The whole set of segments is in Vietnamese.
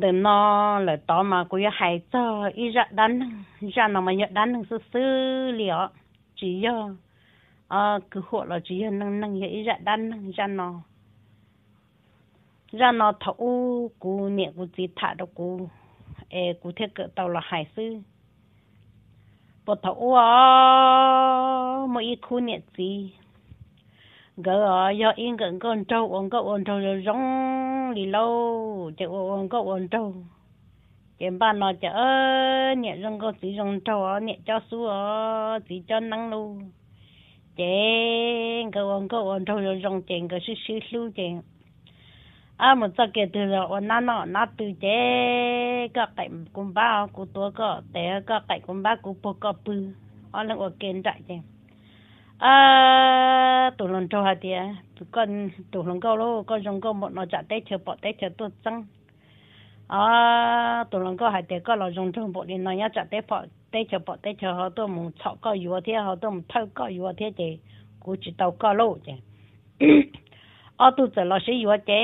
để nó là tao mà cũng hay cho ít ra đắn ra nó mà nhận đắn sự xử liệu chỉ do à, cứ họ là chỉ do nâng nâng ít ra đắn ra nó ra nó thấu cú niệm cú chỉ thả đâu cú ê cú thế cỡ tao là hải sư bộ thấu à mỗi ít cú niệm gì gỡ giờ yên gần con trâu ông gỡ ông trâu rồi giống lì lâu chợ ông cậu ông trâu chém ba nó chợ nhẹ rong có chỉ rong trâu nhẹ cho xu ó chỉ cho nắng lu chén cậu ông cậu ông trâu rồi rong chén cậu sư sư lu chén à mà giờ kia từ rồi ông nãy nọ nãy từ chén các cái cùng ba của tôi có té các cái cùng ba của bố có bự ông là ông kiến trại chén à tụ lồng cho hạt địa à, tụ con tụ lồng câu lô con trong câu một nó chặt tết chờ bỏ tết chờ tôi tăng à tụ lồng câu hạt địa có là trong trong bộ đi nó nhá chặt tết bỏ tết chờ bỏ tết chờ họ tôi muốn chọn câu yếu thế họ tôi muốn thâu câu yếu thế thì cũng chỉ tàu câu lô chứ à tôi giờ lo sẽ yếu thế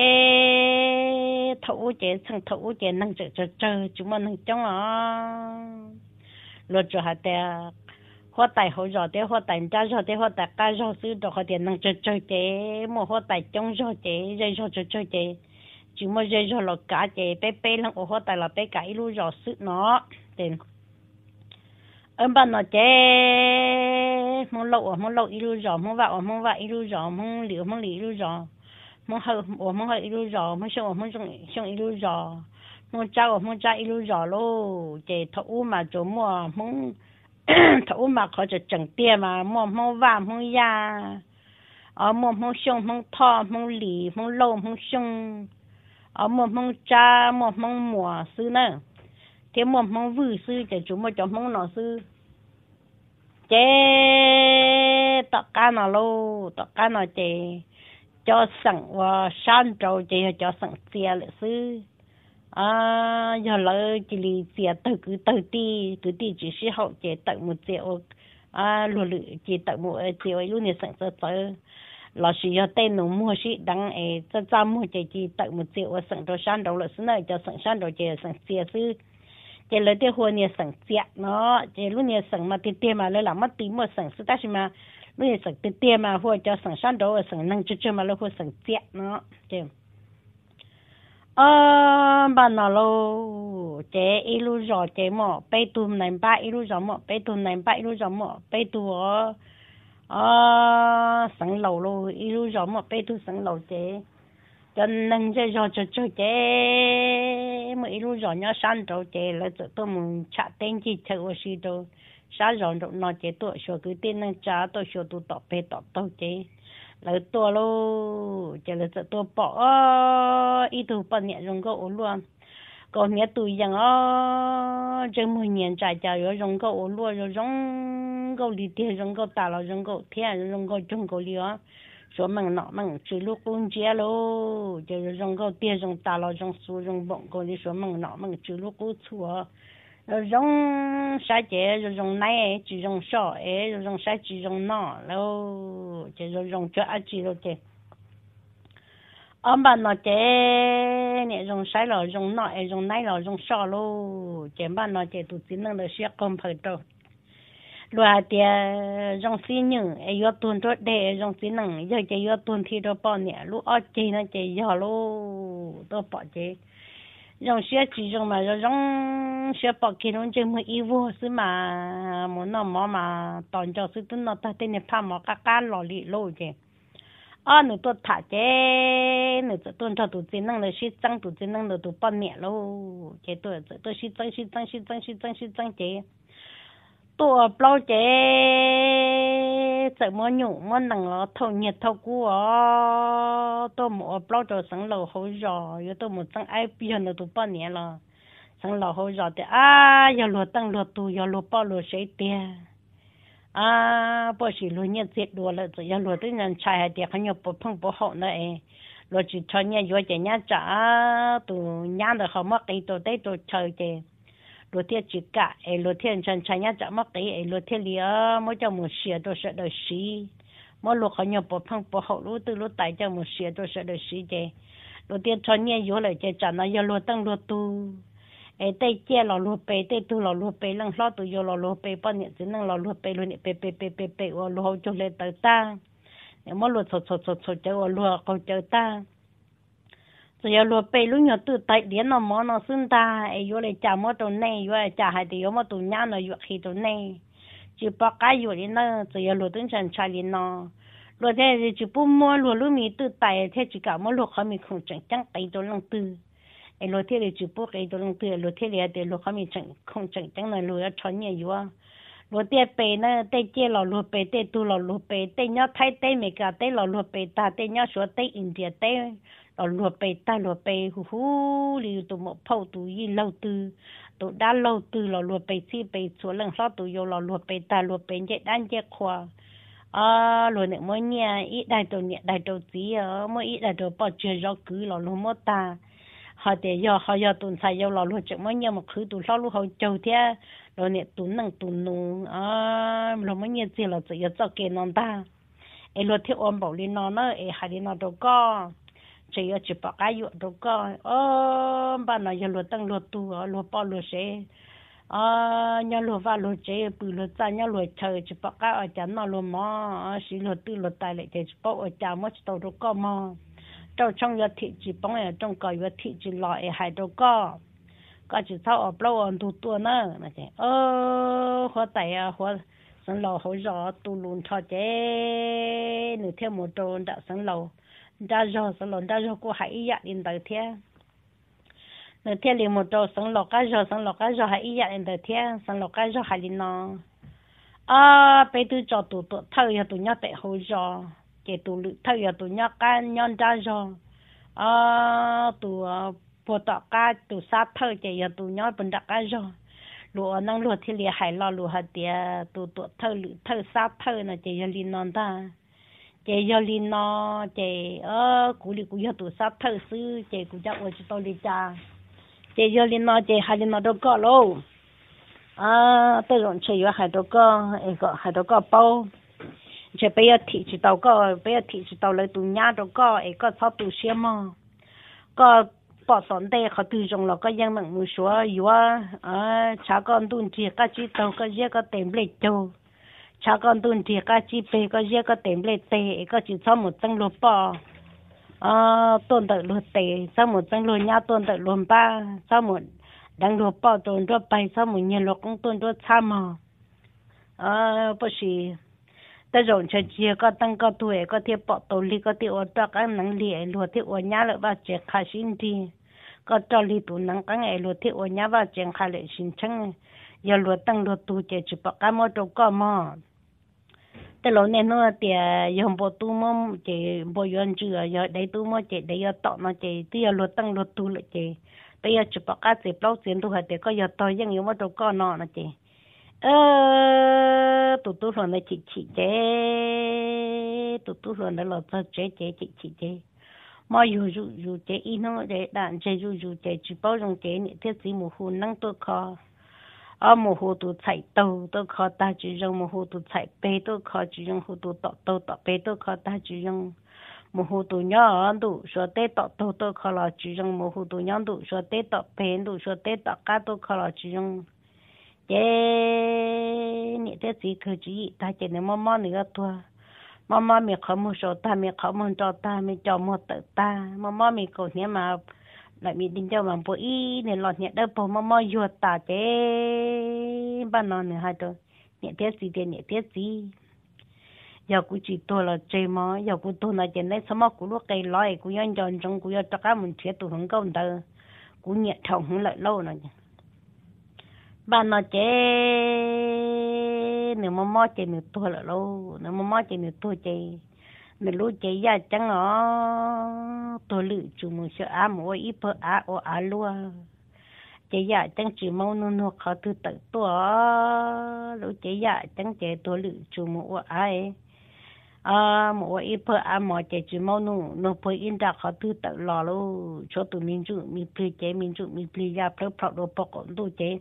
thấu chế thằng thấu chế năng chở chở chở chúng mình năng chống à luật cho hạt địa hoa tài hỗ trợ thế hoa tài cha trợ thế hoa tài ca trợ sư trợ hoa tiền năng trợ trợ chế một hoa tài trong trợ chế rồi trợ trợ trợ chế chỉ một rồi trợ là cả chế bé bé năng hoa tài là bé cái lu trợ sư nó tiền ông bà nó chế mong lậu mong lậu ilu trợ mong vợ mong vợ ilu trợ mong liễu mong liễu ilu trợ mong hậu mong hậu ilu trợ mong sông mong sông sông ilu trợ mong cha mong cha ilu trợ luôn. chế thấu mà chỗ mua, mong thấu mà khó cho chẳng tiền mà mua mua vàng mua ya ở mua mua sung mua thọ mua lì mua lô mua sung ở mua mua cha mua mua mùa sư nữa thế mua mua vư sư thì chúng mới cho mua nọ sư chế tất cả nó lô tất cả nó chế cho sẵn và san trâu chế cho sẵn tiền lệ sư 啊，要老这里借到个到底，到底就是好接到么接我。啊，落六接到么接我有点想着走，老师要带农帽去等诶，这长帽就接到么接我生到山豆了，是那叫生山豆？叫生接是？借来点货年生借呢？借六年生嘛点点嘛，来老么低么生是？但是嘛，六年生点点嘛货叫生山豆，生嫩枝枝嘛来货生借呢？对。ờ bà nó lô chế ít lu rõ chế mỏ bê tu này ba ít lu rõ mỏ bê tu này ba ít lu rõ mỏ bê tu ở ờ, ờ sẵn lầu lô ít lu rõ mỏ bê tu sẵn lầu chế cho nên chế rõ cho cho chế mà ít lu rõ nhá san trâu chế là tụi tôi muốn chặt tên chỉ chơi ở xí đâu sáng rõ nó chế tụi số cứ tên năng trả tụi số tụi tọt bê tọt tàu chế lỡ tua lô chả lỡ tua bỏ ít tu bỏ nhẹ rong gỗ luôn còn nhẹ tuổi rằng ó trên mười nhện trải trải rồi rong gỗ luôn rồi rong gỗ đi tiền rong gỗ tà rồi rong gỗ thiên rong gỗ trung gỗ lió số mình nọ mình chỉ lúc cũng chia lô chả rồi rong gỗ tiền rong tà rồi rong su rong bọng gỗ đi số mình nọ mình chỉ lúc cũng chua rong sa chế rồi rong này chỉ rong sọ ấy rồi rong sa chỉ rong nọ lâu chế rồi rong cho ăn chỉ rồi chế ông bà nó chế rong sa rồi rong nọ ấy rong nai rồi rong sọ lô chế bà nó chế tụt chỉ năng được xe công phải đâu loại tiền rong xí nhử ấy do tuần trước để rong xí năng giờ chế do tuần thì đó bỏ nè lúc ở chế nó chế giờ lô đó bỏ chế 用小鸡用嘛，养用小宝给弄这么衣服是嘛？没那忙嘛，当家是都那他带你怕马嘎嘎老里了的。啊，你多拍的，你这多茶都的，弄那些长端的，弄那都不灭喽，这多子都是珍惜珍惜珍惜珍惜珍惜的。tua bao chế sợ mò nhủ mò nằng nó thâu nhiệt thâu cú ó bao cho sáng lầu hậu giò yo tôi mò tăng ai bi hơn bao nhiêu là sáng lầu hậu giò thì à yo lúa tăng lúa tu yo lúa bao lúa sấy tia à bao chỉ lúa nhiệt chết đùa rồi yo lúa tới nhân chai hay tia không nhớ bao phong bao hậu cho nhau yo chỉ nhau trả nhau được không mất cái tu tới tu chơi chơi lô thiên chỉ cả ai lô thiên chân chân nhá chả mắc tí ai lô thiên lý ơ mỗi cho một xìa đồ sợ đời xí mỗi lô khó nhập bộ phong bộ học lũ từ lô tải cho một xìa đồ sợ đời xí chê lô thiên cho nhé yếu lại chê chả nó yếu lô tăng lô tu ai tây chê lò lô bê tây tu lò lô bê lăng lò tu yếu lò lô bê bọn nhận chính năng lò lô bê lô nhẹ bê bê bê bê bê ô lô hậu cho lê tờ ta mỗi lô sột sột sột sột chơi ô lô học chê ta 只要落背路要都带点那毛那孙大，哎呦嘞家么都难，有嘞家还得要么都伢那越黑都难，就把该有的那只要落顿上吃的那，落在就不摸落路面都带，他就干么落后面空整整给都弄丢，哎落天嘞就不给都弄丢，落天嘞得落后面整空整整那落要穿越有啊。lúa tê bê nè tê chê lò lúa bê tê tu lò lúa bê tê nhớ thay tê mẹ cả tê lò lúa bê ta tê nhớ số tê India tê đó lùa bê ta lùa bê hú hú li tụ một phâu tụ y lâu tư tụ đã lâu tư lò lùa bê si bê chúa lăng sau tụ yêu lò lùa bê ta lùa bê nhẹ đan nhẹ khoa à lùa nè mỗi nhà ít đại tụ nhẹ đại tụ tí ở mỗi ít đại tụ bỏ chơi gió cứ lò lùa mô ta họ để giờ họ giờ tụn xài giờ lò lùa chừng mỗi nhà một khứ tụn sau à, lùa họ châu thế lò nè tụn nằng tụn nụ à lò mỗi nhà gì lò chỉ giờ cho kê non ta ai lùa thế bảo lên non nữa ai hai đi đâu có chỉ ở chỉ bảo ai dụng đâu có ờ bà nói giờ lúa tăng lúa tu lúa bao lúa sẽ ờ nhà lúa vào lúa chế bự lúa ta nhà lúa chờ chỉ bảo ai ở chán nào lúa mò ờ, xí lúa tư lúa tài lại chỉ bảo ở chán mất tàu đâu có mò trong trong giờ thị chỉ bóng ở trong cõi giờ thị chỉ lọ hai đâu có có chỉ thao ở lâu ở tu nữa mà chị ờ khó à khó sẵn lò hỗ trợ tu luôn cho chế nửa theo một tròn đã sẵn lầu đã rồi xong rồi đã rồi cô hãy dạ đến tới thế nơi thế liền một trâu xong lọ cá rồi xong lọ cá rồi hãy dạ đến tới thế xong lọ cá rồi hãy lên nó à bây tôi cho tụ tụ thâu giờ tụ nhớ tệ hồi rồi chỉ tụ lự thâu giờ tụ nhớ cá nhon đã rồi à tụ bộ tọ cá tụ sát thâu chỉ giờ tụ nhớ bên đặc cá rồi lụa năng lụa thì liền hãy lo lụa hạt tiệt tụ tụ thâu lự thâu sát thâu là chỉ giờ ta chị giờ li nó chị ở cụ li cụ giờ tụ sát thơ sư chị cụ chắc ôi chị tôi đi cha chị giờ li nó chị hai li nó ờ, đâu có lâu à tôi còn chơi ở hai đâu có em có hai đâu có bao chị bây giờ thì chị tàu có bây giờ thì chị tàu lấy tụ nhà đâu có em có sao tụ xe mà có bỏ sẵn đây họ tự dùng là có dân mạng mua số yếu à chả con tuần chị các chị tàu có gì có tiền lấy châu cha con tuần thì các chi phê có gì có tiền lệ tệ có chỉ cho một trăm lô bò à ờ, tuần tự lúa tệ cho một trăm lô nhau tuần tự lúa ba cho một đang lô bò tuần lúa bảy, cho một nhà lô cũng tuần lúa cha mà à ờ, bác sĩ tất rộn cho chị có tăng có tuổi có thể bỏ tổ lý có thể ổn cho các năng lìa lúa thì ổn nhà lại vào chế khai sinh đi, có cho lý tụ năng các ngày lúa thì ổn nhà vào chế khai lại sinh chăng giờ lúa tăng lúa tụ chế chỉ bỏ cái một chỗ có mà แต่เราเนี่ยเนาะเตียยอมบ่ตู้มเจบ่ยอนจือยอได้ตู้มเจได้ยอตอเนาะเจเตียรถตั้งรถตู้ละเจเตียจุปกาเจ็บเล่าเสียนตัวเตียก็ยอตอยังอยู่มาตัวก็นอนะเจเออตุ๊ตู้หลอนเลยจิจิเจตุ๊ตู้หลอนแล้วเราเจเจจิจิเจมาอยู่อยู่อยู่เจอีน้องเจด่านเจอยู่อยู่เจจุบ่ยงเจเนี่ยเทศสีหมู่ฮูนนั่งตัวคอ阿姆好多菜，豆豆烤大橘肉；，姆好多菜，白豆烤橘肉好多豆豆打，白豆烤大橘肉。姆好多鸟耳朵，小豆打豆豆烤了橘肉；，姆好多鸟耳说小到白豆，说豆到黑豆烤了橘肉。耶，你在最开始，大姐你妈妈那个多，妈妈没开门收，大门开门找，大门找没得，大妈妈没搞什么。lại bị đình cho mà bố nên lọt nhẹ đâu bố mà mò ruột tả thế bà nó nữa hai đứa nhẹ tiếc gì tiền nhẹ tiếc gì giờ cũng chỉ tôi là chơi mà giờ cũng tôi là chơi này sớm cũng lúc cây loài cũng nhân tròn trong cũng giờ tất cả mình chuyện tôi không có nhẹ thòng lại lâu nữa bà nó chơi nếu mà mò chơi nữa tôi lại lâu nếu mà mò chơi nữa tôi chơi mình lúc chạy ra chẳng ở tổ lự chủ mình sợ á mua ít bơ á ở á luôn chạy ra chẳng chỉ mau nuôi nô khó từ tự tổ lúc chạy ra chẳng chạy tổ lự chủ mình ở ai à mua ít bơ á ờ, mua chạy chỉ mau nuôi nuôi bơ in ra khó từ tự lò luôn cho tụi mình chú mình plei chạy mình chú mình plei ra plei plei đồ bọc cũng đủ chạy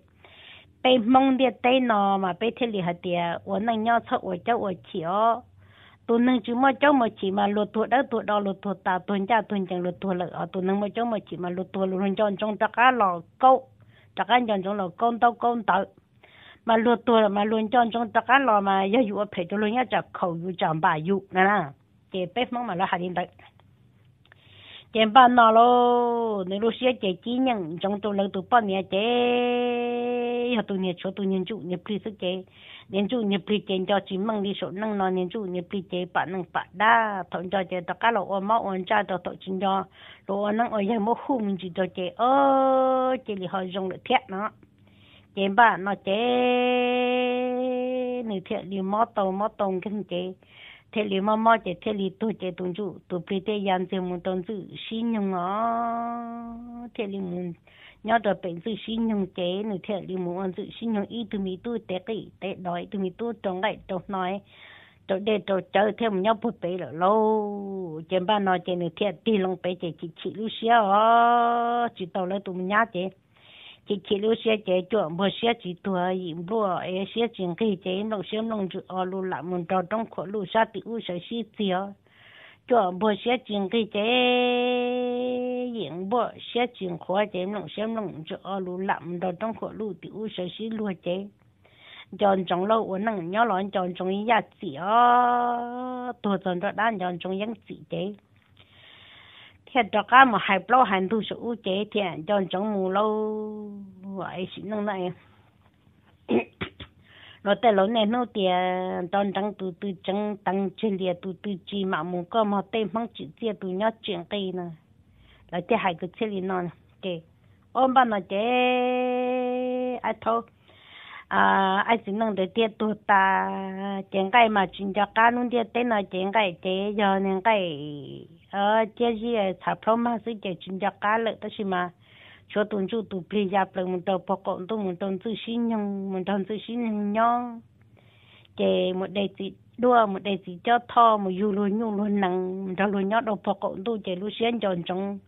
bây mong địa tây mà bây thế li hạt địa, tôi nhau cho tôi cho tôi chịu tôi nâng chứ mà cháu mà chỉ mà lột thuộc đó thuộc đó lột thuộc ta tuần cha tuần chẳng lột thuộc lợ tôi nâng mà cháu mà chỉ mà lột thuộc lột chọn trong tất cả lò câu tất cả chọn trong lò con tao con tao mà lột thuộc mà luôn chọn trong tất cả lò mà yêu dụ phải cho luôn nhá chả khẩu dụ chạm bà dụ nè nè chị bếp mong mà lo hai điện đấy chị ba nọ lo nếu lúc xưa chị chỉ nhận trong tôi lần tôi bao nhiêu chị họ tôi nhận số tôi nhận chủ nhập kỹ sức chị 年主你不见到金门的说能拿年主你不见把能把的，同家就到家了，我们往家到到金家，如果能我也没后面就到这哦，这里好用了天呢，这吧那这你天你没动没动跟这。thế li mà mà thế thế li tu thế tu chú tu bị thế yan thế mu tu chú xin nhung à thế li mu nhớ đó bệnh dự sinh nhung chế nữ thiệt đi ăn dự sinh nhung y từ mi tu tế kỷ tế đói từ mi tu trong lại trong nói chỗ để chỗ chờ thêm nhau bút bể là lâu trên ba nói trên nữ thiệt đi lòng bể chế chỉ chỉ lưu xe ó chỉ tàu lấy tụi mình nhá chế chỉ chỉ lưu xe chế chỗ mua xe chỉ tua yếm lúa ấy xe chuyện khi chế lòng xe lòng chữ ó lù lại mình trò trong khổ lù sa tự u sợ xí tiêu cho bộ xe chính cái chế yên bộ xe chính khóa chế nông xe nông cho lũ lắm đó trong khóa lũ tiểu sở sĩ lúa chế chọn trong lâu uống nặng nhớ lón chọn trong ý giá chỉ ở tổ chọn cho đan chọn trong yên chỉ chế thiệt cho cá mà hai bao hành thu sự chế thiệt chọn trong mù lâu vậy xin nông này nó tại lâu nay nó thì đón đăng tụ tụ chẳng tăng chân địa tụ tụ chỉ mà muốn có mà tay mong chữ chia tụ nhớ chuyện cây nè là thế hai cái chân nó kì ôm bạn nó thế ai thôi à ai chỉ năng để tụ ta chuyện cây mà chuyện cho cá luôn tiết tên là chuyện cây thế giờ nên cây ờ chơi gì là thập phong mà sự chơi chuyện cho cá cho tuần chú tụ pli ya pli một đầu bọc cộng tu một tuần tư xin nhung một tuần tư xin nhung nhung chè một đầy chỉ đua một đầy chỉ cho tho một dù luôn nhung luôn nặng một đầu luôn nhót đầu bọc cộng tu chè luôn xuyên tròn trong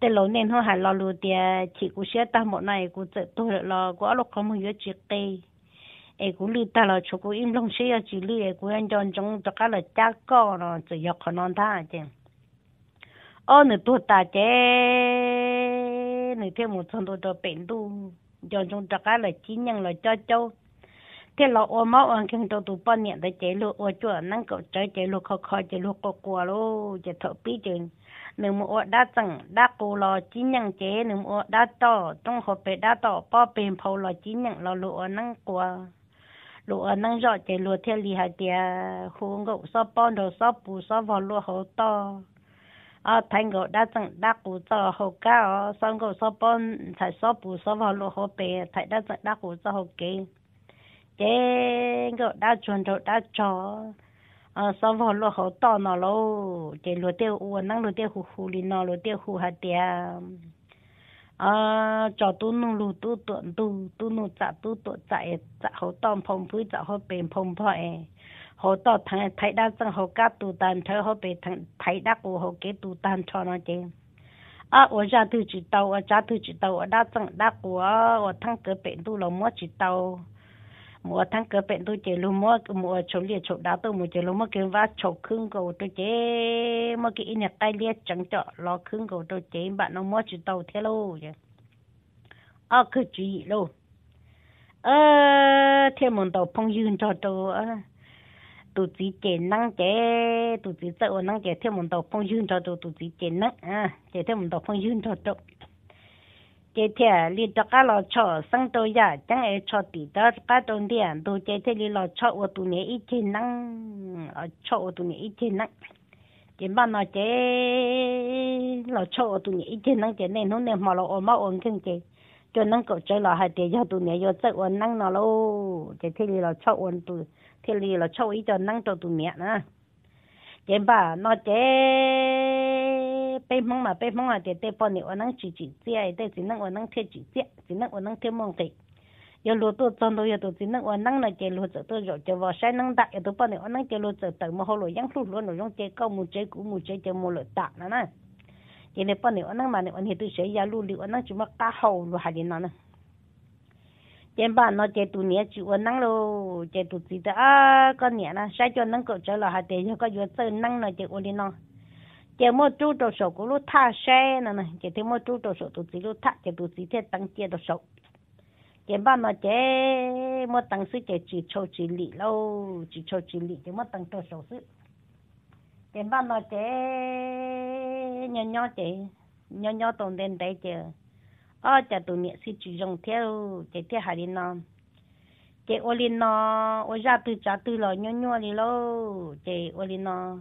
để lâu nên họ hà lo luôn tiề chỉ cũng xuyên ta một này cũng tự tôi lo cũng lục có một cái chuyện tê ai cũng lưu ta là chỗ cũng im lòng xuyên chỉ lưu ai cũng anh tròn trong tất cả là cha con nó chỉ học khó năng ta chứ ở ờ, nửa tuổi ta chế nửa thêm một thằng tuổi cho bệnh tu cho chúng ta cái là chỉ nhận là cho châu thế là ô máu ăn kinh cho tụ bao nhiêu để chế lu ô chua năng cầu chế chế lu khó khó chế lu khó quá lu chế thợ bí chừng nếu mà ô đã chẳng đã cố lo chín nhận chế nếu mà ô đã to trong hộp bể đã to bao bền phâu lo chín nhận lo lu ô năng quá lu ô năng rõ chế lu theo lý hai tia hú ngậu sao bao đầu sao bù sao vào lu hậu to 啊，苹果那种那古早好高哦，三个说本才说不说好路好白，才那种那古早好给，这个那转头那转，啊，说好路好到那喽，这路的我那路的糊糊里那路的糊还的，啊，找都弄路都短都都弄咋都短咋也咋好当碰碰咋好变碰碰哎。họ to thằng thấy đa dân họ cá tu tan thở họ bị thằng thấy đa của họ kế tu tan cho nó chứ à ở ra thứ chỉ tàu ở ra thứ chỉ tàu ở đa dân đa của ở thằng cái bệnh tu là mua chỉ tàu mua thằng cái bệnh tu chỉ luôn mua mua chỗ liệt chỗ đá tu mua chỉ luôn mua kiếm vá chỗ khương cầu tôi chế mua cái in nhật tay liệt chẳng chọ lo khương cầu tôi chỉ, bạn nó mua chỉ tàu thế luôn, chứ à cứ chỉ luôn, ờ thêm một tàu phong dương cho tôi tụi chị chế năng chế tụi chị sợ năng chế theo một đầu phong dương cho tụi tụi chị chế năng à chế theo một đầu phong dương cho tụi chế theo li cho cá lo cho sang tôi ya chẳng ai cho tí đó cá trong điện tụi chế theo li lo cho ô tụi này ít chế năng ở cho ô tụi này ít chế năng chế bao nó chế lo cho ô tụi này ít chế năng chế này nó này mà lo ôm mà ôm kinh chế cho năng cậu chơi lo hai tiền cho tụi này cho sợ ôm năng nó lo chế theo li lo cho ôm tụi thì lì là cho ít cho năng cho tụi mẹ nữa chế bà nó chế bê mong mà bé mong là chế tế bao nhiêu à, năng chỉ chỉ chế tế chỉ năng năng thiết chỉ chế chỉ năng năng thiết mong thì giờ lúa tôi trồng tôi giờ tôi chỉ năng năng là chế lúa tôi tôi rồi chế vào sai năng đặt giờ tôi bao nhiêu à, năng chế lúa tôi tự mà hồ lúa giăng lúa lúa nó giống chế câu mù chế cũ mua chế chế mù lúa đặt nữa nè chế này bao nhiêu năng mà này anh hiện tôi sẽ gia lúa liệu à, năng chỉ mắc cá hầu lúa hạt gì nè trên bàn nó chạy tụ nhẹ chịu nắng lô chạy tụ gì đó con nhẹ là sai cho nắng cậu trở lại hạt để cho có vừa sơ nó chạy ôn đi nó chạy mua chú đồ sổ của lúc xe nè nè chạy mua chú đồ sổ tụ gì lúc tha chạy tụ gì thế tăng chia đồ sổ chạy nó chạy mua tăng sư chạy chỉ cho chỉ lị lô chỉ cho chỉ lị chạy mua tăng đồ sổ sư chạy bàn nó chạy nhỏ nhỏ chạy nhỏ nhỏ tổng đen đấy à chả tụi nhẹ sĩ chỉ dùng theo chỉ theo hai đi nó chỉ ô li nó ô ra từ trả từ lo nhua nhua đi lo chỉ ô li nó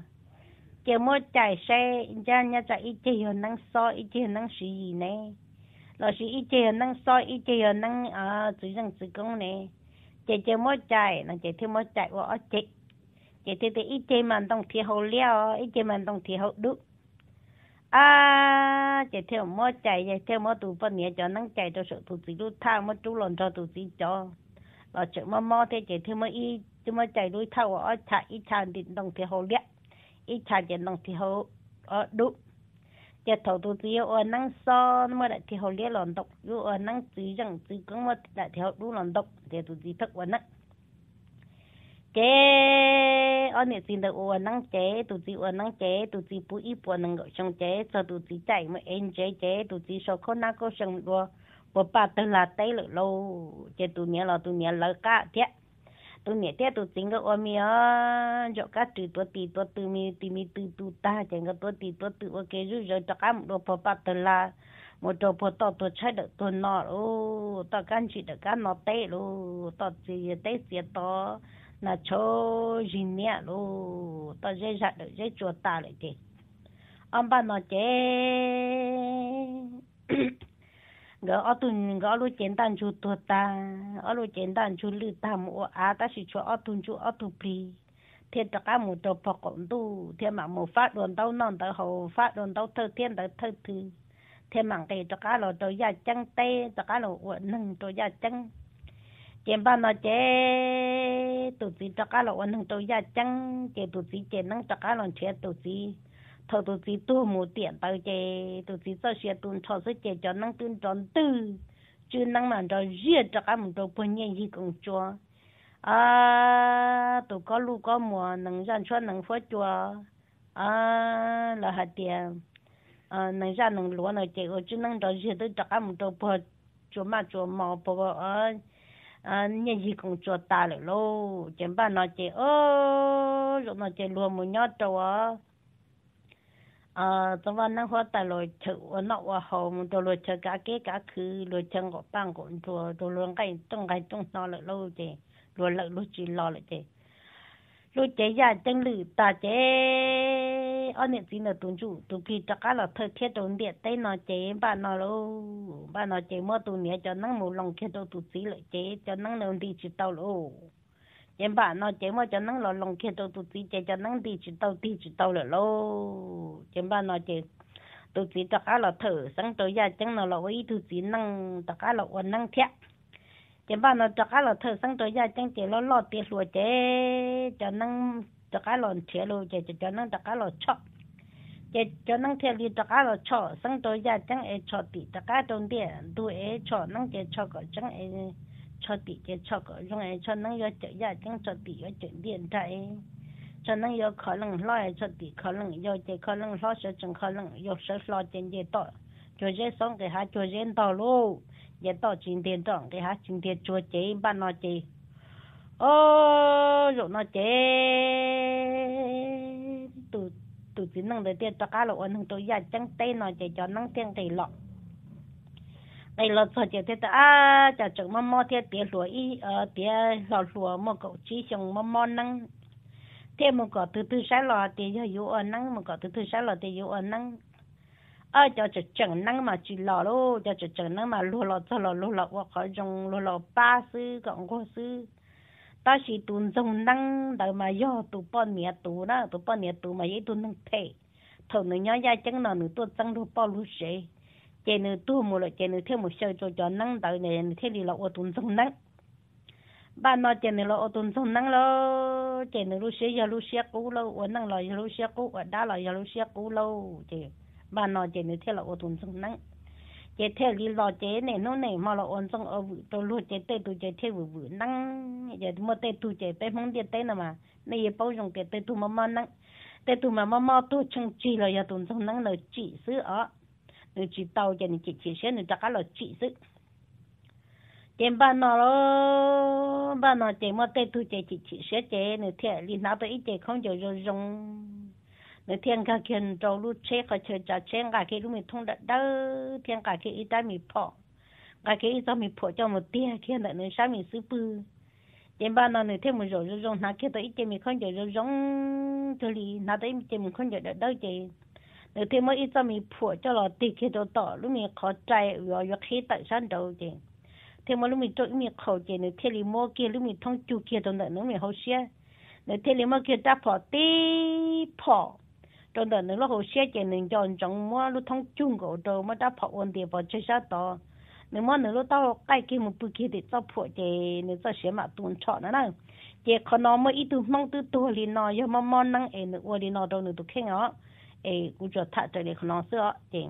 chỉ mỗi chạy xe cha nhà chạy ít chỉ hơn năng so ít chỉ hơn năng suy gì nè lo suy ít chỉ hơn năng so ít chỉ à chỉ dùng chỉ công nè mỗi chạy nó chỉ mỗi chạy và ở chỉ chỉ thì ít chỉ đồng thì hậu liao ít chỉ mà đồng thì hậu đúng à chạy theo mò chạy chạy theo mò tụ phân nhẹ cho nắng chạy cho sợ tụ chỉ lúc thao mò chú lòn cho tụ chỉ cho là chạy mò mò thế chạy theo mò y chứ mò chạy đuôi thao ở chạy y chạy định đồng thì hồ liệt y chạy định đồng thì hồ ở đúng chạy thầu tụ chỉ ở nắng so mò đại thì hồ liệt lòn độc dù ở nắng chỉ rằng chỉ cứng mò đại thì hồ đúng chỉ thất quá nắng chế ở nhà xin được uống năng chế tụ chỉ uống năng chế tụ chỉ bù ít bù năng gọi xong chế cho tụ chỉ chạy mà em chế chế tụ chỉ số khó năng có xong rồi bộ bà tôi là tây lự lâu chế tụ nhà là tụ nhà là cả thế tụ nhà thế tụ chính cái uống mi á cho cả từ tụ từ tụ từ mi từ mi từ tụ ta chẳng cái tụ từ tụ từ ok rồi rồi cho cả một đồ bộ bà tôi là một đồ bộ tao tôi chơi được tôi nọ ô tao can chỉ được can nó tây luôn tao chỉ tây xiết tao là cho dinh mẹ lô ta dễ dạ được dễ chùa ta lại thì ông bà nó chế gỡ ở tuần gỡ lô chén tan chú tuột ta ở lô chén tan chú lư ta mua á ta chỉ cho ở tuần chú ở tuần pri thiên tất cả một tổ phật cũng tu thiên mà một phát đồn đâu non tao hầu phát đồn đâu thơ thiên tao thơ thứ thiên mạng cái tất cả là tôi gia chân tê tất cả là uẩn nâng tôi gia chân chém ba nó chế tụt gì cho cá lẩu ăn hàng trâu gia chăng chế tụt gì chế năng cho cá lẩu chế tụt gì thầu tụt gì tu mù tiền tao chế tụt gì cho xe tuôn cho sức chế cho năng tuôn tròn tư chứ năng mà cho riêng cho cá một trâu bún nhẹ gì cũng cho à tụ có lu có mùa năng gian cho năng phơi cho à là hạt tiền à năng ra năng lúa này chế ở chứ nâng cho riêng tới cho cá một trâu bún cho mà cho mò bò ở à nhà gì cũng cho ta rồi lô chẳng bà nó chơi ô, rồi nó chơi luôn một nhát trâu á à tao vẫn đang hoa tài rồi chữ ờ, nó hoa hồ một đồ rồi chữ cá kế cá khứ rồi chân của bang của đồ đồ luôn cái trong cái trong nó lại lâu chơi, rồi lại lúc chị lo lại chơi, lúc chơi già chân lử ta chơi anh em chỉ là tuân chủ tụ kỳ chắc là thời thiết đồn điện tay nó chế bà nó lô bà nó chế mỗi tụ nhé cho năng một lòng kia đâu tụ chỉ lợi chế cho năng lòng đi chỉ tàu lô chế bà nó chế mỗi cho năng lòng lòng kia đâu tụ chỉ chế cho năng đi chỉ tàu đi chỉ tàu lô chế bà nó chế tụ chỉ chắc là thở sáng tối ra chẳng nó là ấy tụ chỉ năng chắc là ổn năng thiệt chế bà nó chắc là thở sáng tối ra chẳng chế lo lo tiền lúa chế cho năng tất cả lon thiệt luôn chạy cho nó tất cả lon chọc chạy cho nó thiệt luôn tất cả lon chọc xong tôi ra chẳng ai chọc thì tất cả đồng tiền tôi ai chọc nó chạy chọc cái chẳng ai chọc thì chạy chọc cái trong ai chọc nó 要 chạy ra chẳng chọc thì 要 chạy điện thoại cho nên yêu khả năng lo cho thì khả năng yêu chỉ khả năng lo sẽ chẳng khả năng yêu sẽ lo trên gì đó cho dễ sống cái hạt cho dễ đó luôn dễ đó chính tiền đó cái hạt chính tiền cho chế ban nó chế ô rồi nó chế tụ tụ chỉ năng để tiền cho cá lộ ổn tụ giờ chẳng tay nó chỉ năng tiền cái lọ lọ cho chỉ thế ta à, cho chúng mắm mò tiền tiền lúa y ờ tiền lọ lúa chỉ xong mắm mò năng thế mà có từ từ sáng lọ thì giờ yếu ở năng mà có từ từ sáng lọ thì yếu ở năng ờ cho chỉ chẳng năng mà chỉ lọ luôn cho chỉ năng mà lúa lọ cho lọ lọ hoặc khỏi dùng lọ ba sư cộng cô ta chỉ tuần dùng năng đời mà do tụ bao nhiêu tụ đó tụ bao nhiêu tụ mà ấy tụ năng thể thầu nữa nhớ ra nào nữa tôi tăng được bao lúc sẽ chạy nữa tu một lại chạy nữa thêm một cho cho năng đời này nữa đi là ô tuần năng ba nó chạy nữa là ô tuần năng lo chạy nữa lúc sẽ giờ lúc sẽ cũ lâu ô năng là giờ lúc sẽ cũ ô đã là giờ nó chạy nữa thêm là ô năng chế theo lý lo chế này nó này mà là ôn trong ở ờ, vụ tôi luôn chế tê tu chế theo năng giờ mà tê tu chế bé mong tiền mà này bao dùng cái tê mà mà năng tê mà mà mà tu chung chi là giờ tuần năng là chỉ sứ ở ờ. nên chỉ tàu chỉ chỉ sẽ nên chắc là chỉ sứ ba nó lo ba nó chế mà tê tu chỉ chỉ sẽ chế nên theo lý nào tới ít chế không giờ rồi nếu thiên cả kiện đầu lúc chế cả chơi trả chế cả kia lúc mình thông đã đâu thiên cả kia ít đã mình bỏ cả kia ít đã mình bỏ cho một tia thiên đã nữa sao mình sư bư trên ba nó nữa thêm một rồi rồi rồi nãy kia tới ít chơi mình không chơi rồi rồi chơi đi nãy tới chơi mình không chơi đã đâu chơi nếu thêm một ít đã mình bỏ cho là tia kia đó đó lúc mi khó chạy rồi rồi khi tại sao đâu chơi thêm một lúc mi chơi mình khó chơi nếu thêm đi mua kia lúc mình thông chu kia đó nữa mình hậu xia nếu thêm đi mua kia ta bỏ tí bỏ trong đó nữa hồ xe chạy nên cho trong mua lúc thông chung cổ đồ mà đã phọ ổn địa bỏ chơi xa đó nếu mà nếu lúc tao cái kia một bữa kia thì tao phọ chạy nên tao xe mà tuôn chọ nữa nè chạy khó nó mới ít được mong tụi tụi lì nọ cho mà mong năng ấy nữa ua lì nọ đâu nữa được khen ngó ế cũng cho thả trời lì khó nó sữa chạy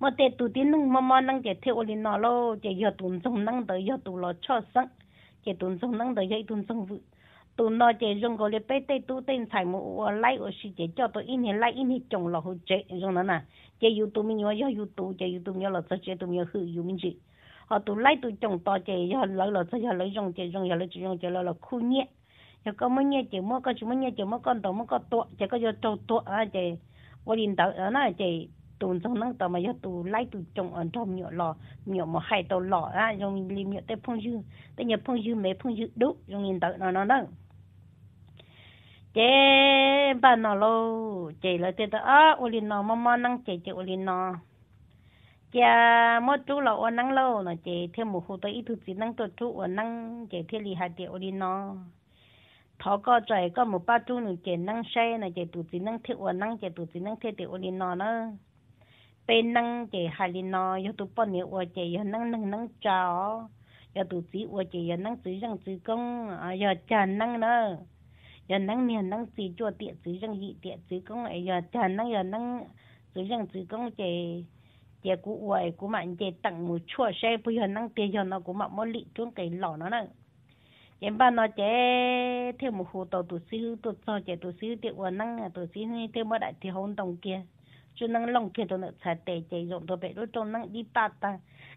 mà để tụi tí nung mà mà năng chạy theo ua lì nọ lô chạy giờ tụi trong năng tới giờ tụi lo cho sẵn chạy tụi trong năng tới giờ tụi trong vự tụ nó chỉ dùng cái lấy bê tê tụ tên thải mù lại ở xí chỉ cho tụ in hiện lại in hiện trồng lò hồ chế dùng nó nè chỉ yêu tụ mình nhớ yêu tụ chỉ yêu tụ nhớ là sao chỉ tụ nhớ hư yêu mình gì họ tụ lại tụ trồng to chỉ nhớ lấy là sao nhớ lấy dùng chỉ dùng nhớ lấy chỉ dùng chỉ là là khu nhẹ nhớ có mấy nhẹ chỉ mua có chỉ mấy nhẹ chỉ mua con tàu mua con tụ chỉ có cho trâu tụ à chỉ qua điện tồn trong năng tao mà giờ lấy tù trồng ở trong nhựa lò nhựa mà hay tàu lò á rồi lim nhựa tê phong dư tê nhựa phong dư mấy phong dư rồi nhìn nó nó nó chế bà nó lô chế là tê tao á nó mà mà năng chế chế ô nó cha mất chú là ô năng lâu nó chế thêm một hồ tây ít thứ gì năng tụt chú ô hạt chế ô nó thọ có trời có một ba chú nữa chế năng xe này chế tụt chỉ năng thiếu ô năng chế tụt gì năng thiếu tiêu ô liền nó nữa 被能给海里呢，要都不你我姐要能能能找，要都只我姐要能只让只工啊，要家能呢，要能你能只做点只让一点只工，哎呀家能要能只让只工姐。姐姑我姑 mà 姐 tặng một chua xe bây giờ năng tiền cho nó cũng mà mỗi lị chúng cái lò nó nè em ba nó chế thêm một hồ tàu tụ sư tụ cho chế tụ sư tiệu năng tụ sư thêm một đại thì hôn đồng kia cho năng kia đó nó sai tệ chế rồi đó bé lúc đó năng đi ba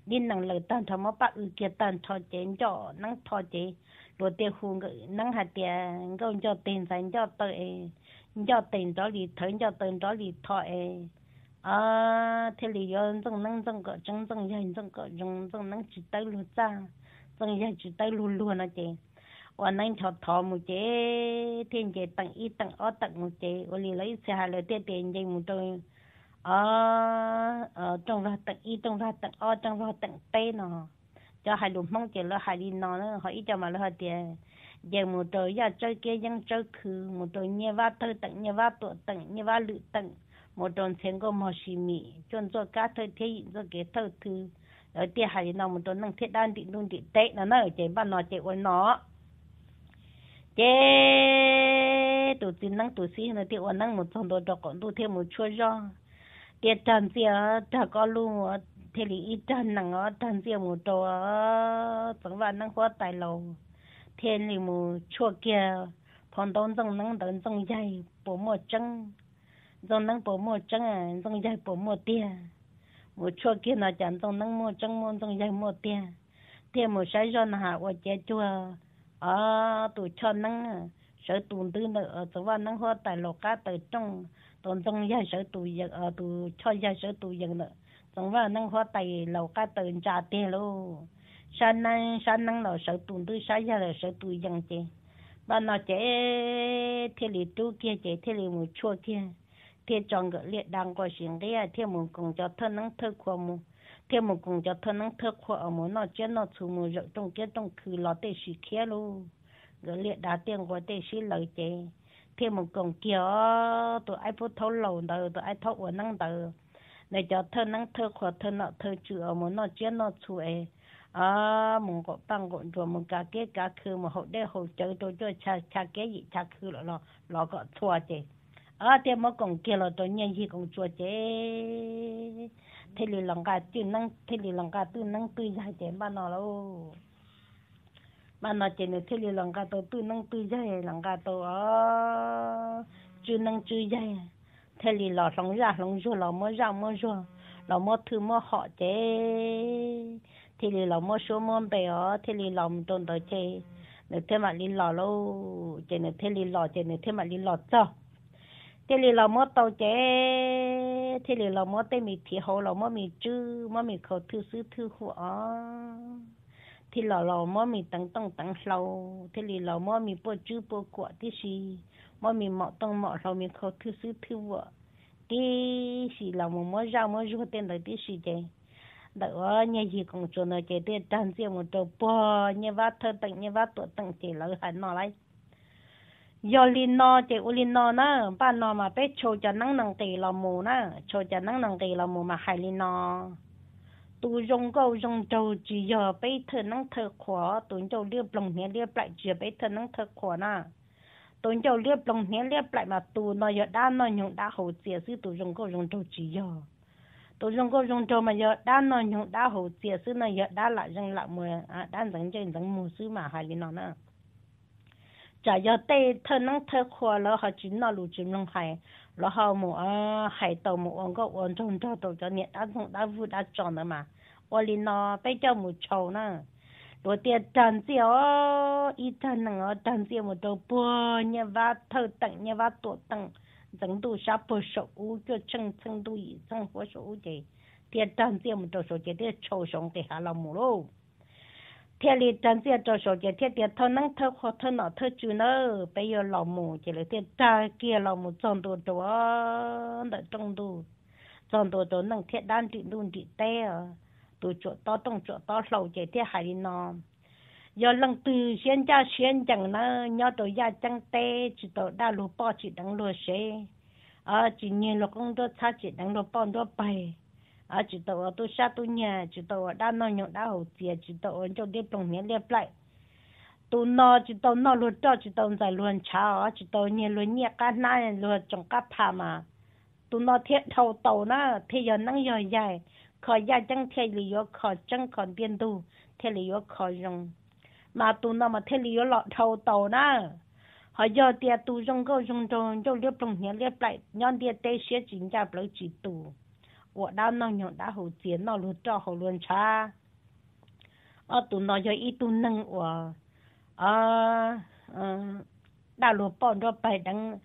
năng lợi tan thọ mà ba ư kia tan thọ chế cho năng thọ chế rồi tiêu hùng năng hạt tiền rồi cho tiền sản cho tới cho tiền đó thì thấy cho tiền đó thì thọ à thế thì do dân năng dân cỡ dân dân dân dân cỡ dân chỉ tới luôn ra dân dân chỉ tới luôn luôn nó chị và năng thọ thọ một thiên chế tặng y tặng ó tặng một chế và lấy xe hà lấy tiền tiền gì ờ ờ trong ra tận y trong ra tận o trong ra tận tây nó cho hai đùm mong chỉ là hai đi nó nó hỏi cho mà là tiền giờ một trời giờ chơi kia dân chơi khứ một trời nhẹ va thơ tận nhẹ va tụ tận nhẹ va lự tận một trời thiên có mò xì mị chôn cho cá thơ thế hiện cho cái thơ thư rồi, tiền hai đi nó một trời năng thiết đan định luôn định tệ nó nó ở trên bàn nó chạy quên nó chế tụi tin năng tụi xí nó tiêu năng một thằng đồ đọc còn tụi thêm một chua do tiền trần gì ở trà có luôn thế thì ít trần nặng ở trần gì một đồ ở chẳng là năng hóa tài lầu thế thì một chua kia phòng đông trong năng tận trong dây bố một chân trong năng bố một chân à trong dây bố một tia một chua kia nó chẳng trong năng một chân một trong dây một tia thế một sai do nó hạ của chế chua ở ờ, tụ cho à, năng sở tụng tư nữa chẳng là năng hóa tài lâu cá tới trong tuần trong gia sở tù dân ở tù cho gia sở tù dân nữa trong vào năng hoa tay lầu cá tần trả tiền lô sa năng sa năng lầu sở tù tư sa gia lầu sở tù dân chứ và nó chế thế lì tu kia chế thế lì một chua kia thế chọn cái liệt đang có chuyện đấy thế một cùng cho thân năng thơ qua mu thế một cùng cho thân năng thơ qua ở mu nó chế nó chủ mu rồi, trong kia trong khứ lọ tê sĩ kia luôn, cái liệt đã tiền qua tê sĩ lợi chế thêm một con kia tôi ai phụ thấu lầu đầu tụi ai thấu ở năng đầu này cho thơ năng thơ khó thơ nọ thơ chữa muốn nó chết nó chuệ à muốn có bằng gọn chùa muốn cả cái cả khứ mà hậu đây hậu chơi tôi cho cha cha cái gì cha khứ lọ nó, nó có chùa chứ à thì mà còn kia là tôi nhân gì còn chùa chứ thế thì lòng cả tư năng thế thì lòng cả tư năng tư ra chứ ba nó đâu mà nó chỉ là thế là lòng cá tôi tôi nâng tôi dây lòng cá tôi à, chưa nâng chưa dây thế là lò sống ra lòng rùa lò mơ ra mơ rùa lò mơ thứ mơ họ chế thế là lò mơ số mơ bè ở thế là lòng tôn tới chế nếu thế mà đi lò lâu chỉ nếu thế là lò chỉ nếu thế mà đi lò cho thế là lò mơ tàu chế thế là lò mơ tê mì thì hồ lò mơ mì chư mơ mì khẩu thư sư thư hộ thì lò lò mò mì tăng tăng tăng lâu thì lì lò mò mì bơ chữ bơ quả thì xì mò mì mọ tăng mọ sâu mì khó thứ sư thứ vợ thì xì lò mò mò rau mò rau tên đời thì xì chạy đỡ nhà gì cũng chỗ nó chạy thì tăng xe một chỗ bò nhà vắt thơ tặng nhà vắt tổ tặng chạy lỡ hẳn nó lại giờ lên nó chạy u lên nó nè ba nó mà bé cho cho năng năng tì lò mù nè cho cho năng năng tì lò mù mà hài lên nó tu dùng câu dùng trâu chỉ giờ bây thơ nông thơ khó tụi trâu liếp lòng nhé liếp lại chỉ bây thơ nông thơ khó nà tụi trâu liếp lòng nhé liếp lại mà tụ nó giờ đã nó nhung đã hồ chia sư tụi dùng câu dùng trâu chỉ giờ tụi dùng câu dùng trâu mà giờ đã nó nhung đã hồ chia sư nó giờ đã lại dâng lại mùa à đã dâng trên dâng mùa sư mà hài lý nó nè chả giờ tê thơ nông thơ khó lỡ họ chính nó lù chìm lòng 然后么啊，海岛么，我个我种着都叫你打从打乌打种的嘛，我哩呢，被叫么臭呢，罗点长子哦，一天能哦长子么都不，你娃头等你娃多等，整都啥不熟，就整整都一整不熟的，点长子么都说这点臭熊给他老母喽。天里锻炼做小姐，天天偷能偷好偷，能偷就偷，不有老母，这嘞。天天给老母种多点哦，多种多，多点能天单点弄点带啊，都做多动作多手脚天海里弄，要能对现在先整呢，要到也江带，知道大陆包几等落些，啊，今年老公都差几等路包多白。à chỉ tàu tôi xa tôi nhà chỉ tàu đã nói nhộng đã hậu tiền chỉ tàu cho cái đồng miếng đẹp lại tôi nó chỉ tàu nó luôn cho chỉ tàu giải luôn cháo chỉ tàu nhà luôn nhà cá na luôn trồng cá phà mà tôi nó thiết thầu tàu nó thế giờ năng giờ dài khỏi dài chẳng thế lý do khỏi chẳng khỏi biên tu thế lý do mà tôi nó mà thế lý do thầu tàu nó họ giờ tiền dùng câu dùng trong trong liếp đồng miếng đẹp lại nhon tiền tây xía chính ra bởi chỉ tu 我到农用大后钱那路找好轮差，我都那要一度能我，啊嗯，大路帮着摆等，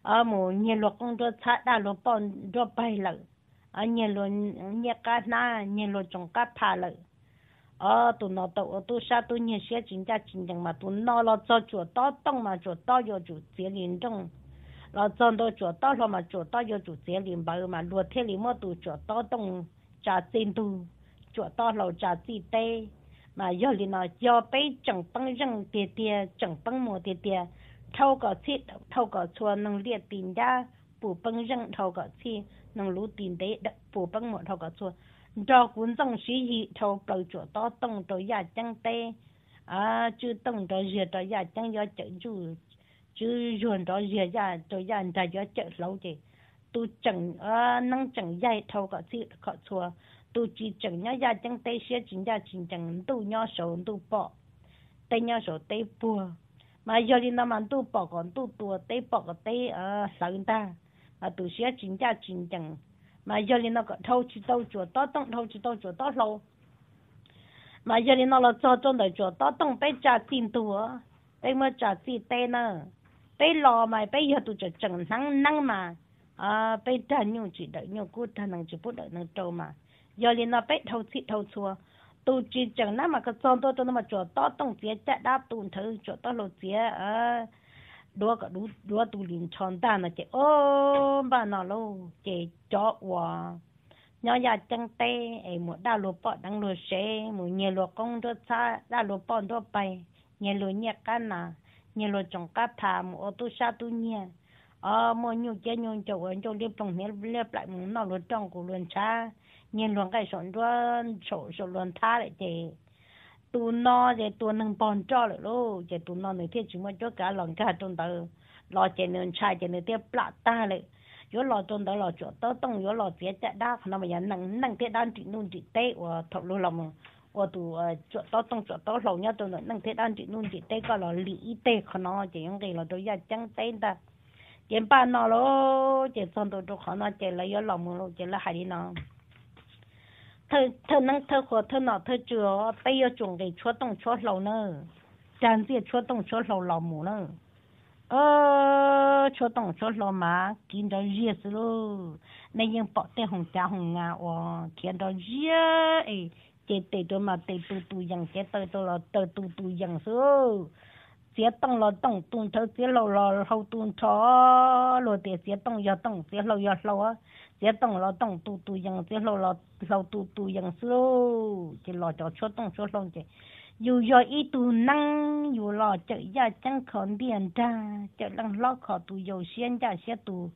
啊某年路工作差大路帮着摆了，啊年路年干那年路总干怕了。ờ tụi nó tụ tụ sao tụi nhiên sẽ chính ra chính rằng mà tụi nó lo cho chùa to tông mà chùa to cho chùa tiền liền trong là trong đó chỗ đó là mà chỗ đó do chủ chế liền bảo mà luật thế liền mà tụ chỗ đông trả tiền tu chỗ đó là trả gì tê mà do liền là do bây chẳng bằng tiền tiền chẳng bằng mồ tiền tiền thâu cả chi thâu cả chua năng liệt tiền ra bù bằng thâu cả chi năng lú tiền đấy bù bằng thâu cả chua cho cuốn răng sĩ gì thâu bầu chỗ đó đông cho gia chẳng tê à chứ đông cho giờ cho gia chẳng do chữ chủ chứ ruộng đó giờ ra tôi ra ra giờ chợ lâu thì tôi chẳng năng chẳng dài thâu cả chữ cả chùa tôi chỉ chẳng nhớ ra chẳng tay xe chính ra chính chẳng tôi nhớ số tôi bỏ tay nhớ số tay bùa mà giờ thì nó mà tôi bỏ còn tôi tua tay bỏ cái tay ở sáu ta mà tôi xe chính ra chính chẳng mà giờ thì nó có thâu chỉ tâu chùa to tông thâu chỉ tâu chùa to lâu mà giờ thì nó là cho cho đời chùa to tông tay trả tiền tua tay mà trả tiền tay nữa bây lo mà bây giờ tụi cho chẳng năng năng mà à bây ta nhiều chỉ đợi nhiều cô ta năng chỉ bút đợi năng trâu mà giờ liền nó bây thâu chị thâu chua tụi chỉ chẳng năng mà cái son tôi tôi nó mà chỗ to tông tía chạy đáp tụi thứ chỗ to lô tía à đua cả đua đua tụi liền tròn ta nó chị ô bà nó lô chị chó hòa nhỏ nhà chân tê ấy một đa lô bỏ đang lô xe một nhà lô công đua xa đa lô bỏ đua bay nhà lô nhà cái nào nhiều lo trồng cá thả một ô tô xa tu nhiên ờ mua nhiều cái nhiều chỗ ở chỗ liếp trồng nhiều liếp lại muốn nó lo trong của luôn xa nhiều luôn cái sổ đó sổ sổ luôn thả lại thì tu nó thì tu nâng bòn cho lại luôn thì tu nó này thì chúng mà cho cả lòng cả trong tờ lo chạy nên xa chạy nên tiếp plạ ta lại yo lo trong đó lo chỗ tớ tông yo lo phía chạy đa nó mà giờ nâng nâng tiếp đan trị nung trị tê của thọ luôn lòng 我都呃做到动做到老年都能能提当去弄去，这个了理一点可能这样给了都要讲真的，这办那咯，这上头都可能这了要老母了，这了还的呢。他他能他和他那他就得要准备出动出老呢，咱这出动出老老母呢。ờ cho tổng cho lo mà kiến đó riết rồi nên những bọn tên hồng cha hồng ngà ờ kiến đó riết ấy chế tế cho mà tế tu tu yang chế tế cho là tế tu tu yang số chế tăng là tăng tu thơ chế lâu là hậu tu thọ rồi tế chế tăng ya tăng chế lâu ya lâu á chế tăng là tăng tu tu yang chế lâu là lâu tu tu yang số chế lo cho cho tăng cho lông chế dù do ý tu năng dù lo chợ ya chẳng còn điện ra chợ lăng lo khó tu dầu xuyên ra xe tu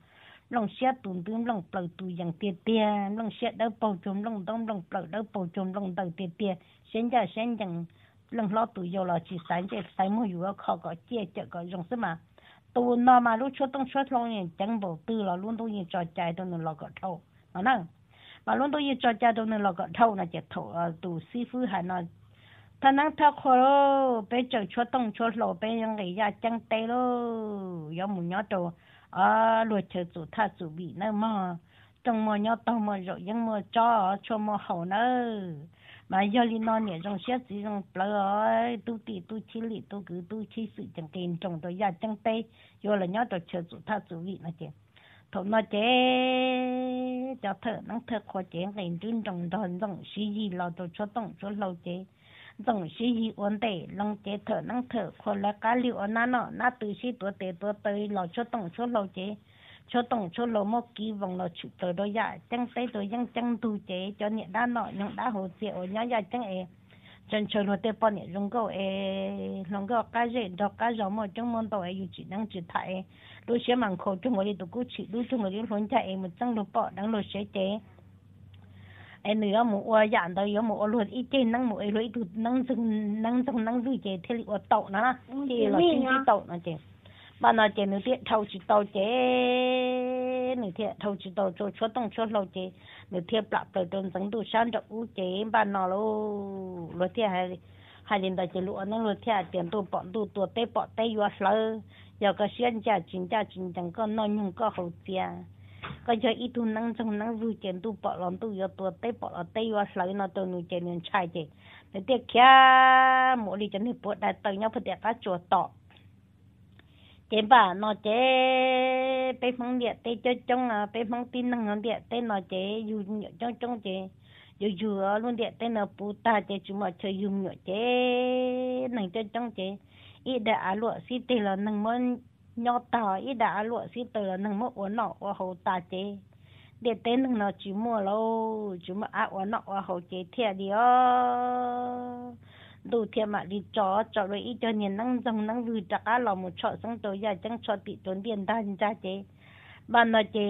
lòng xe tùn tùm lòng bầu tù dặn tiệt tiệt lòng xe đỡ bầu chùm lòng đông lòng bầu đỡ bầu chùm lòng đầu tiệt tiệt xén giờ xén dặn lòng lo tù dầu là chỉ sáng chế khó có chia chợ có dùng sức mà tù nó mà lúc chút tông chút lòng nhìn chẳng bầu tư là luôn tôi nhìn trò chạy tôi nên thâu nó nè mà luôn tôi nhìn trò chạy tôi nên thâu là chỉ thâu tù sư phụ hà nó thằng năng thao khó lô bé chợ chút tông chút lộ bé những người ra chẳng tê lô yếu mù nhỏ đồ à luật chơi chủ tha chủ bị nữa mà trong mà nhau tao mà rồi nhưng mà cho cho mà hậu nữa mà giờ đi nói nè trong xét gì trong lỡ tu tì tu chi lì tu cứ tu chi sự chẳng tiền trong tôi ra chẳng tây nhau tôi chơi chủ tha chủ bị nữa chứ thổ nó chế cho thợ khó chế ngày trưng trong đòn rộng suy gì lo tôi cho 总是伊问题，弄这头弄头，可来家里我那那那东西多得多得，老出动出老这，出动出老么几望老出多多呀，整这多样整多这，叫你那那用那好些，我伢伢整诶，真出落得半年，用个诶，弄个家热到家热么，整么多诶，有只能只睇，路些门口中国的都过去，路中国的轮胎诶，么整落包，等落些这。ai nữa mà ô dạng đó có một luôn ít trên năng mỗi ấy rồi tụt năng sừng năng sừng năng dư chế thế liệu tậu nó thì là cái cái tậu nó chế mà nó chế nữa tiện thâu chỉ tàu chế nữa thiện thâu chỉ tàu cho cho tông cho lâu chế nữa thiện bạc rồi trôn sẵn đủ sáng cho u chế mà nó lô lô thiện hay hay đến đó chế lụa nó lô thiện tiền tụ bọn tụ tụ tê bọn tê yếu sơ giờ có xuyên cha chính cha chính chẳng có nói nhung có hậu tiền ก็จะอีทุนนั่งจงนั่งรู้เจนตัวปอลอนตัวยัตัวเตปอลอนเตยว่าสลายนอตัวนูเจนนชายเจนเด็กแค่หมดลีจะนึกปวดได้ตัวเนี้ยพอเด็กก็จวดต่อเจ็บป่ะนอเจไปฟังเดียเตยจะจงอ่ะไปฟังตีนนั่งเดียเตยนอเจอยู่จงจงเจอยู่อยู่ luôn เดียเตยนอปูตาเจจุมาเชยยุ่งเนาะเจนั่งจงจงเจอีเดอะลวกสิเตยเรานั่งมัน nhỏ tỏ ý đã lụa xí tờ là nâng mất uống nọ và hầu ta chế để tên nâng nó chú mua lâu chú mà á uống nọ và hậu chế thiệt đi ơ đủ thiệt mà đi chó chó rồi ý cho nhìn nâng dòng nâng vư chắc á lò một chọ xong tối dài chẳng chọ tị trốn điền đa hình ra chế bà nó chế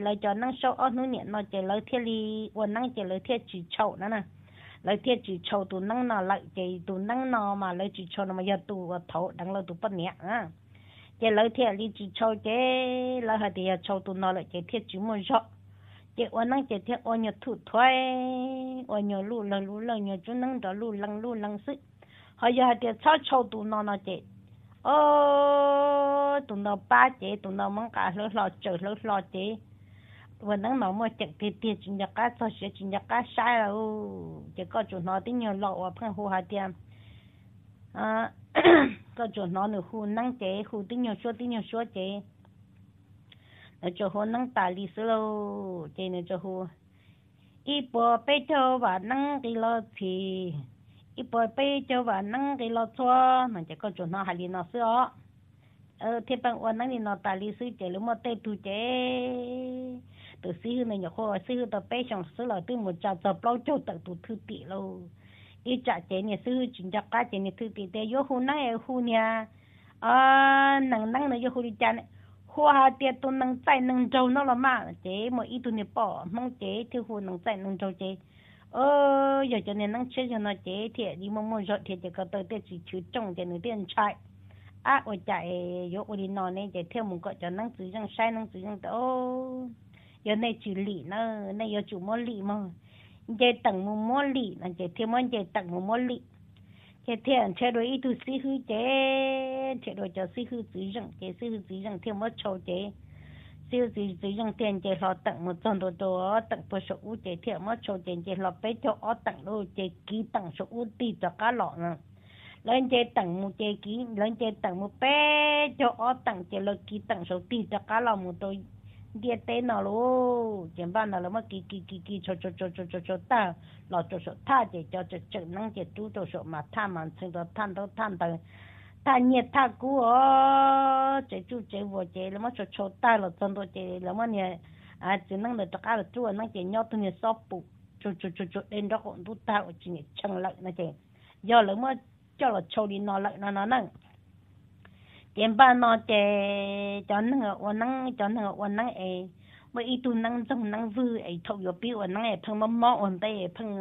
lời cho nâng sâu ớt nụ nhện nó chế lời thiệt đi uống nâng chế lời thiệt chỉ chậu nữa nè lấy thiệt chỉ châu tụ năng nó lại cái tụ năng nó mà lấy chỉ châu nó mà giờ tụ thấu đang lâu tụ bất nhẹ á chế lỡ thiệt lý chỉ cho chế lỡ hạt thì cho tụ nó lại chế thiệt chú mua rõ chế ôn năng chế thiệt ôn nhớ thủ thoái ôn nhớ lù lăng lù lăng nhớ chú năng đó lù lăng lù lăng sự họ giờ hạt thì cho cho tụ nó nó chế ô tụ nó ba chế tụ nó mong cả lỡ lọ chở lỡ lọ chế ôn năng nó mua chặt cái thiệt chúng nhà cá cho sẽ chúng nhà cá sai rồi chế có chú nó tính nhớ lọ và phân hồ hạt tiền à ก็จะนอนหูนั่งเจหูติ้งยชัวติ้งยชัวเจ那就和能打理死喽，真的就和一波被就把能给老皮，一波被就把能给老错，那这个就那还里那事哦。呃，这边我那里那打理死这了么带土这，都死后那就和死后到北上死了，都没找找老就到土土地喽。ít trả chế nè sư chính chắc cá chế nè thứ tí tế yêu hu na e hu nha à nang nang này yêu hu đi chán hoa hà tiệt tu nang chạy nang trâu nó là mà chế mà ít tu nè bỏ mong chế thì hu nang chạy nang trâu chế ờ giờ cho nên nang chế cho nó chế thì đi mong mong rồi thì chỉ có tới tới chỉ chú trồng chế nè tiền chạy à ở chạy yo ở đi nó nè chế theo một cái cho nang chỉ rằng sai nang chỉ rằng ô giờ này chỉ lì nó này giờ chủ mua lì mà giờ tầng một mò lì là dây thêm món giờ tầng một mò lì giờ thêm chế độ ít tu sĩ hư chế chế độ cho sĩ hư sĩ rằng chế sĩ hư sĩ rằng thêm món châu chế sĩ hư sĩ sĩ rằng chế lo tầng một trong đồ đồ tầng bộ số u chế thêm món châu chế chế lo bé cho ở tầng đồ chế ký tầng số u tì cho cá lọ nè lên chế tầng một chế ký lên chế tầng một bé cho ở tầng chế lo ký tầng số tì cho cá lọ một tôi địa tế nào lô chẳng bao nào lô mà kỳ kỳ kỳ kỳ cho cho cho cho cho cho ta lo cho số tha chỉ cho cho cho năng chỉ tu cho số mà tha mà sinh đó than đó than đó ta nhiệt tha cú ó chỉ chú chỉ vô chỉ lô mà cho cho ta lo chân đó chỉ lô mà nè à chỉ năng được tất cả là chú năng chỉ nhau tu nhiệt sóp bù cho cho cho cho đến đó cũng tu ta chỉ nhiệt chăng lại nó chỉ do lô mà cho là cho đi nó lợi nó nó năng yên ba nó chè cho nó ở năng cho nó ở năng ấy mà ít tu năng trong năng vư ấy thâu yo biểu năng ấy phăng mắm mỏ ổn tay phăng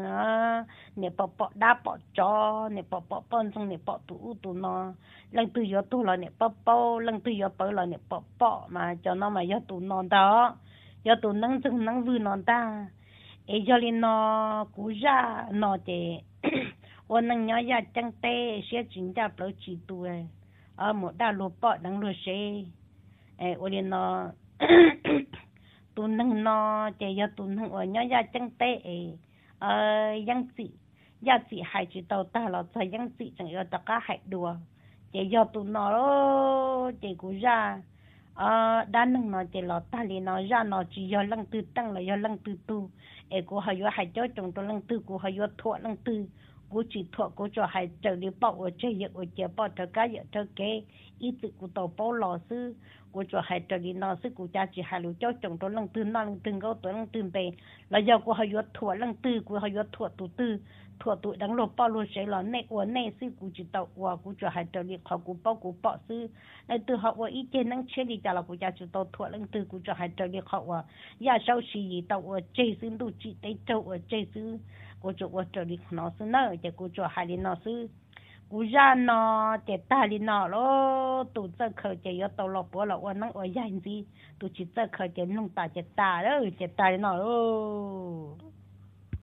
nè bọ bọ đá bọ chó nè bọ bọ bón trong nè bọ tu tu nó lần tu yo tu là nè bọ bọ lần tu yo bọ là nè bọ bọ mà cho nó mà yo tu nó đó yo tu năng trong năng vư nó ta ấy cho lên nó cú ra nó chè ổn năng nhớ ra chẳng tê sẽ chính ra bỡ chỉ tu ấy ở một đa lúa bọ đang lúa xe ê ô đi nó tu nâng nó chạy ra tu nâng ở nhỏ ra ờ dân chị gia chị hải chỉ tàu ta là cho dân chị chẳng yêu cả hải đùa chạy ra tu nó đó chạy cú ờ đa nâng nó chạy lọt ta liền nó ra nó chỉ do lăng tư tăng là do lăng tư tu ê cô họ do hải cho chồng tôi lăng tư cô họ do thọ lăng tư กูจีถั่วกูจะให้เจอรีบอกว่าเจียกูเจียบอกเธอก็เยอะเธอเกอีตึกูต่อปอหล่อซื้อกูจะให้เจอรีนอซื้อกูจะจีหาลูเจ้าจงตัวลังตื่นนอนลังตื่นก็ตัวลังตื่นไปแล้วยากูหายดถั่วลังตื่นกูหายดถั่วตัวตื่นถั่วตัวดังโลปอลูเสียหล่อเนอวเนซื้อกูจีต่อวัวกูจะให้เจอรีขอกูปอกูปอซื้อในตัวหาวอีเจนั่งเชื่อดีจ้าเรากูจะจีต่อถั่วลังตื่นกูจะให้เจอรีขอวัวยาเศร้าสีต่อวัวเจซื้อดูจีได้เจ้าวัวเจซื้อ cô chú ở chỗ đi nó sư nợ chứ cô chú hai đi nó sư cô ra nó chứ ta đi nó lo tụ chơi khờ chứ yo tàu lọ bỏ lọ quan năng ở nhà gì tụ chỉ chơi khờ chứ nông ta chứ ta đó chứ ta đi nó ô